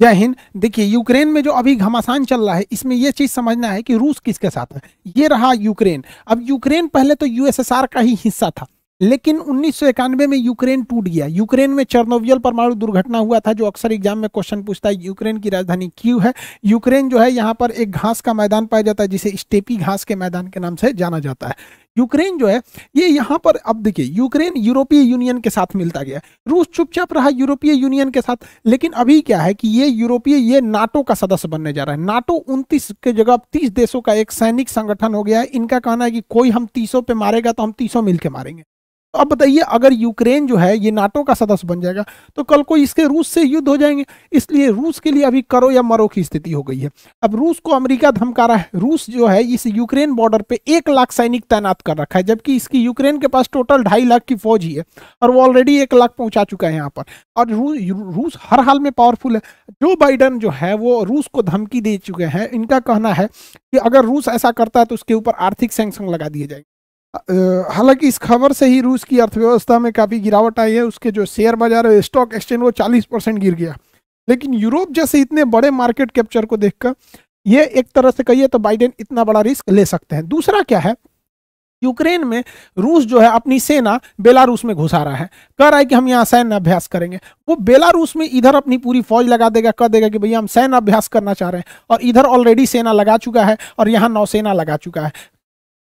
जय हिंद देखिए यूक्रेन में जो अभी घमासान चल रहा है इसमें यह चीज समझना है कि रूस किसके साथ है ये रहा यूक्रेन अब यूक्रेन पहले तो यूएसएसआर का ही हिस्सा था लेकिन उन्नीस में यूक्रेन टूट गया यूक्रेन में चर्नोवियल परमाणु दुर्घटना हुआ था जो अक्सर एग्जाम में क्वेश्चन पूछता है यूक्रेन की राजधानी क्यू है यूक्रेन जो है यहाँ पर एक घास का मैदान पाया जाता है जिसे स्टेपी घास के मैदान के नाम से जाना जाता है यूक्रेन जो है ये यहाँ पर अब देखिए यूक्रेन यूरोपीय यूनियन के साथ मिलता गया रूस चुपचाप रहा यूरोपीय यूनियन के साथ लेकिन अभी क्या है कि ये यूरोपीय ये नाटो का सदस्य बनने जा रहा है नाटो उनतीस के जगह अब तीस देशों का एक सैनिक संगठन हो गया है इनका कहना है कि कोई हम तीसों पे मारेगा तो हम तीसों मिल के मारेंगे अब बताइए अगर यूक्रेन जो है ये नाटो का सदस्य बन जाएगा तो कल को इसके रूस से युद्ध हो जाएंगे इसलिए रूस के लिए अभी करो या मरो की स्थिति हो गई है अब रूस को अमेरिका धमका रहा है रूस जो है इस यूक्रेन बॉर्डर पे एक लाख सैनिक तैनात कर रखा है जबकि इसकी यूक्रेन के पास टोटल ढाई लाख की फौज ही है और वो ऑलरेडी एक लाख पहुंचा चुका है यहाँ पर और रू, रूस हर हाल में पावरफुल है जो बाइडन जो है वो रूस को धमकी दे चुके हैं इनका कहना है कि अगर रूस ऐसा करता है तो उसके ऊपर आर्थिक सैंक्शन लगा दिए जाएंगे हालांकि इस खबर से ही रूस की अर्थव्यवस्था में काफ़ी गिरावट आई है उसके जो शेयर बाजार है स्टॉक एक्सचेंज वो 40 परसेंट गिर गया लेकिन यूरोप जैसे इतने बड़े मार्केट कैप्चर को देखकर ये एक तरह से कहिए तो बाइडेन इतना बड़ा रिस्क ले सकते हैं दूसरा क्या है यूक्रेन में रूस जो है अपनी सेना बेलारूस में घुसा रहा है कह रहा है कि हम यहाँ सैन्य अभ्यास करेंगे वो बेलारूस में इधर अपनी पूरी फौज लगा देगा कह देगा कि भैया हम सैन्य अभ्यास करना चाह रहे हैं और इधर ऑलरेडी सेना लगा चुका है और यहाँ नौसेना लगा चुका है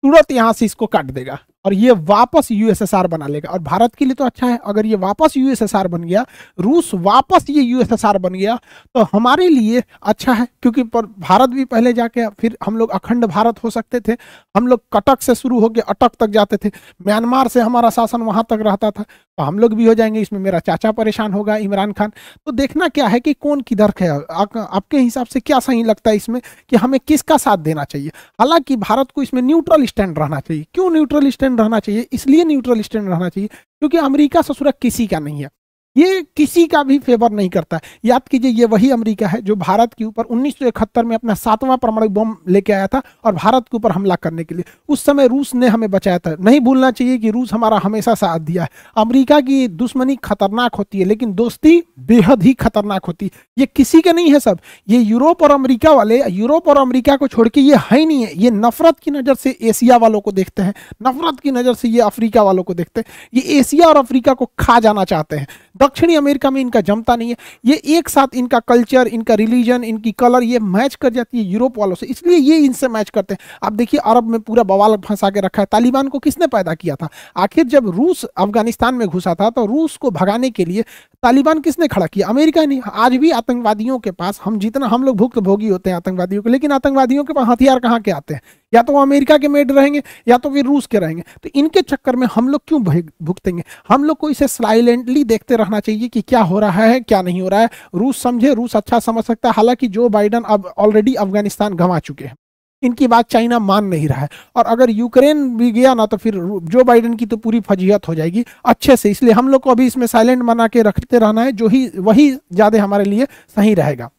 तुरंत यहाँ से इसको काट देगा और ये वापस यूएसएसआर बना लेगा और भारत के लिए तो अच्छा है अगर ये वापस यूएसएसआर बन गया रूस वापस ये यूएसएसआर बन गया तो हमारे लिए अच्छा है क्योंकि पर भारत भी पहले जाके फिर हम लोग अखंड भारत हो सकते थे हम लोग कटक से शुरू होकर अटक तक जाते थे म्यांमार से हमारा शासन वहाँ तक रहता था तो हम लोग भी हो जाएंगे इसमें मेरा चाचा परेशान होगा इमरान खान तो देखना क्या है कि कौन किधर है आ, आपके हिसाब से क्या सही लगता है इसमें कि हमें किसका साथ देना चाहिए हालांकि भारत को इसमें न्यूट्रल स्टैंड रहना चाहिए क्यों न्यूट्रल स्टैंड रहना चाहिए इसलिए न्यूट्रल स्टैंड रहना चाहिए क्योंकि अमरीका ससुरा सुरक्षा किसी का नहीं है ये किसी का भी फेवर नहीं करता याद कीजिए ये वही अमेरिका है जो भारत के ऊपर 1971 में अपना सातवां परमाणु बम लेके आया था और भारत के ऊपर हमला करने के लिए उस समय रूस ने हमें बचाया था नहीं भूलना चाहिए कि रूस हमारा हमेशा साथ दिया है अमरीका की दुश्मनी खतरनाक होती है लेकिन दोस्ती बेहद ही खतरनाक होती है ये किसी के नहीं है सब ये यूरोप और अमरीका वाले यूरोप और अमरीका को छोड़ के ये है ही नहीं है ये नफरत की नज़र से एशिया वालों को देखते हैं नफरत की नज़र से ये अफ्रीका वालों को देखते हैं ये एशिया और अफ्रीका को खा जाना चाहते हैं दक्षिणी अमेरिका में इनका जमता नहीं है ये एक साथ इनका कल्चर इनका रिलीजन इनकी कलर ये मैच कर जाती है यूरोप वालों से इसलिए ये इनसे मैच करते हैं आप देखिए अरब में पूरा बवाल फंसा के रखा है तालिबान को किसने पैदा किया था आखिर जब रूस अफगानिस्तान में घुसा था तो रूस को भगाने के लिए तालिबान किसने खड़ा किया अमेरिका ने आज भी आतंकवादियों के पास हम जितना हम लोग भुक्त भोगी होते हैं आतंकवादियों के लेकिन आतंकवादियों के पास हथियार कहाँ के आते हैं या तो वो अमेरिका के मेड रहेंगे या तो फिर रूस के रहेंगे तो इनके चक्कर में हम लोग क्यों भुगतेंगे हम लोग को इसे साइलेंटली देखते रहना चाहिए कि क्या हो रहा है क्या नहीं हो रहा है रूस समझे रूस अच्छा समझ सकता है हालांकि जो बाइडन अब ऑलरेडी अफगानिस्तान गंवा चुके हैं इनकी बात चाइना मान नहीं रहा है और अगर यूक्रेन भी गया ना तो फिर जो बाइडन की तो पूरी फजीहत हो जाएगी अच्छे से इसलिए हम लोग को अभी इसमें साइलेंट बना के रखते रहना है जो ही वही ज़्यादा हमारे लिए सही रहेगा